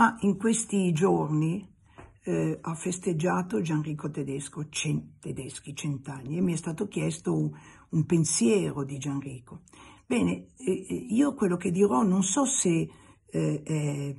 Ma in questi giorni eh, ha festeggiato Gianrico Tedesco, cen, Tedeschi, cent'anni, e mi è stato chiesto un, un pensiero di Gianrico. Bene, eh, eh io quello che dirò non so se eh, è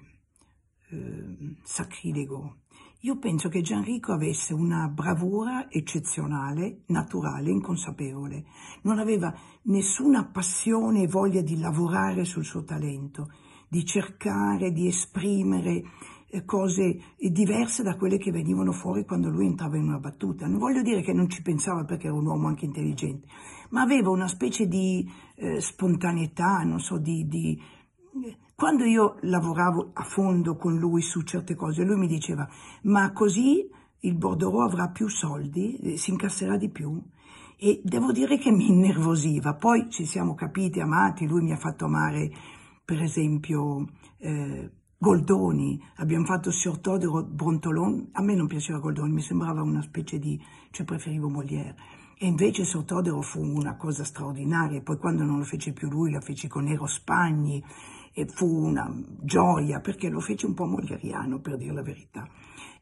eh, sacrilego. Io penso che Gianrico avesse una bravura eccezionale, naturale, inconsapevole. Non aveva nessuna passione e voglia di lavorare sul suo talento di cercare di esprimere eh, cose eh, diverse da quelle che venivano fuori quando lui entrava in una battuta. Non voglio dire che non ci pensava perché era un uomo anche intelligente, ma aveva una specie di eh, spontaneità, non so, di, di... Eh, quando io lavoravo a fondo con lui su certe cose, lui mi diceva, ma così il Bordereau avrà più soldi, si incasserà di più. E devo dire che mi innervosiva. Poi ci siamo capiti, amati, lui mi ha fatto amare per esempio eh, Goldoni, abbiamo fatto Surtò di Brontolone, a me non piaceva Goldoni, mi sembrava una specie di, cioè preferivo Molière. E invece Sotodero fu una cosa straordinaria, poi quando non lo fece più lui, la fece con Nero Spagni, e fu una gioia, perché lo fece un po' moglieriano, per dire la verità.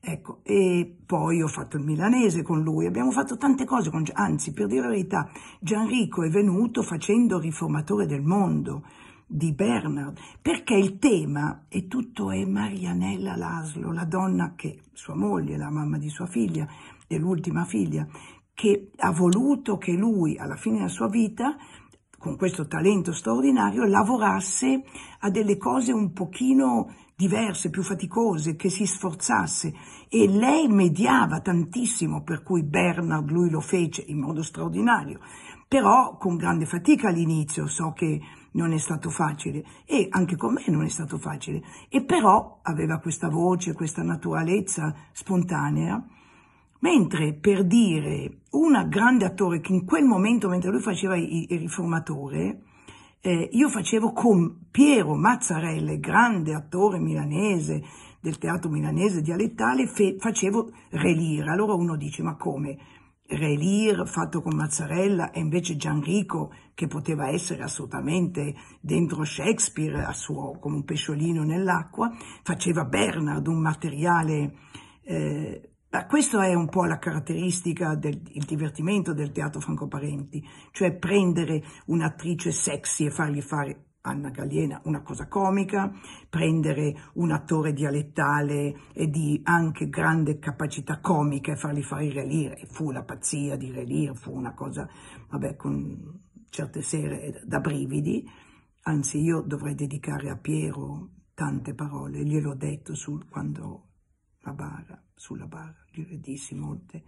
Ecco, e poi ho fatto il milanese con lui, abbiamo fatto tante cose, con, anzi, per dire la verità, Gianrico è venuto facendo Riformatore del Mondo, di Bernard, perché il tema è tutto è Marianella Laslo, la donna che sua moglie, la mamma di sua figlia, dell'ultima figlia, che ha voluto che lui alla fine della sua vita con questo talento straordinario lavorasse a delle cose un pochino diverse, più faticose, che si sforzasse e lei mediava tantissimo, per cui Bernard lui lo fece in modo straordinario, però con grande fatica all'inizio, so che non è stato facile e anche con me non è stato facile. E però aveva questa voce, questa naturalezza spontanea, mentre per dire un grande attore che in quel momento, mentre lui faceva il, riformatore, eh, io facevo con Piero Mazzarelle, grande attore milanese del teatro milanese dialettale, facevo Relire. Allora uno dice, ma come? Relir fatto con Mazzarella e invece Gianrico che poteva essere assolutamente dentro Shakespeare a suo, come un pesciolino nell'acqua, faceva Bernard un materiale... Eh, questa è un po' la caratteristica del divertimento del teatro Franco Parenti, cioè prendere un'attrice sexy e fargli fare Anna Galiena una cosa comica, prendere un attore dialettale e di anche grande capacità comica e fargli fare relire, e fu la pazzia di relire, fu una cosa, vabbè, con certe sere da brividi, anzi io dovrei dedicare a Piero tante parole, gliel'ho detto sul, quando la bara, sulla bara, gli dissi molte.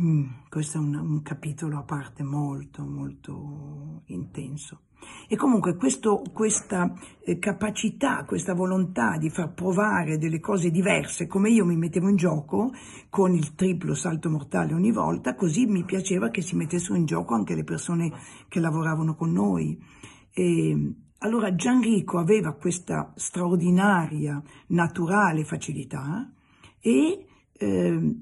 Mm, questo è un, un capitolo a parte molto, molto intenso. E comunque questo, questa eh, capacità, questa volontà di far provare delle cose diverse, come io mi mettevo in gioco con il triplo salto mortale ogni volta, così mi piaceva che si mettessero in gioco anche le persone che lavoravano con noi. E, allora Gianrico aveva questa straordinaria, naturale facilità e eh,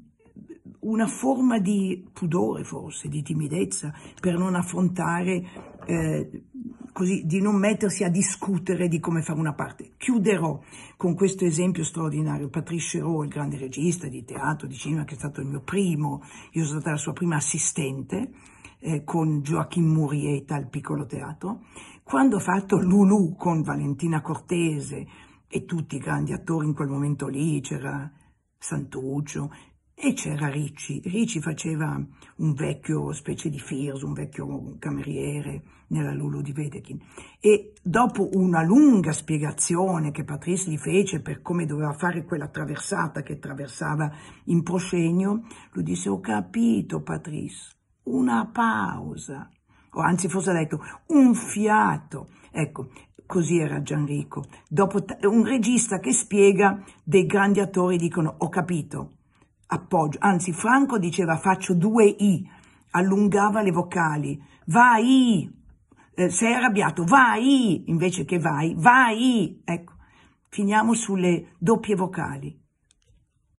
una forma di pudore forse, di timidezza, per non affrontare, eh, così, di non mettersi a discutere di come fare una parte. Chiuderò con questo esempio straordinario. Patrice Rowe, il grande regista di teatro, di cinema, che è stato il mio primo, io sono stata la sua prima assistente, eh, con Joachim Murieta al piccolo teatro, quando ha fatto Lulu con Valentina Cortese e tutti i grandi attori in quel momento lì, c'era Santuccio, e c'era Ricci. Ricci faceva un vecchio specie di Firs, un vecchio cameriere nella Lulu di Vedekin. E dopo una lunga spiegazione che Patrice gli fece per come doveva fare quella traversata che traversava in proscenio, lui disse: Ho capito, Patrice, una pausa. O anzi, forse ha detto un fiato. Ecco, così era Gianrico. Dopo un regista che spiega, dei grandi attori dicono: Ho capito appoggio, anzi Franco diceva faccio due i, allungava le vocali, vai, eh, sei arrabbiato, vai, invece che vai, vai, ecco, finiamo sulle doppie vocali.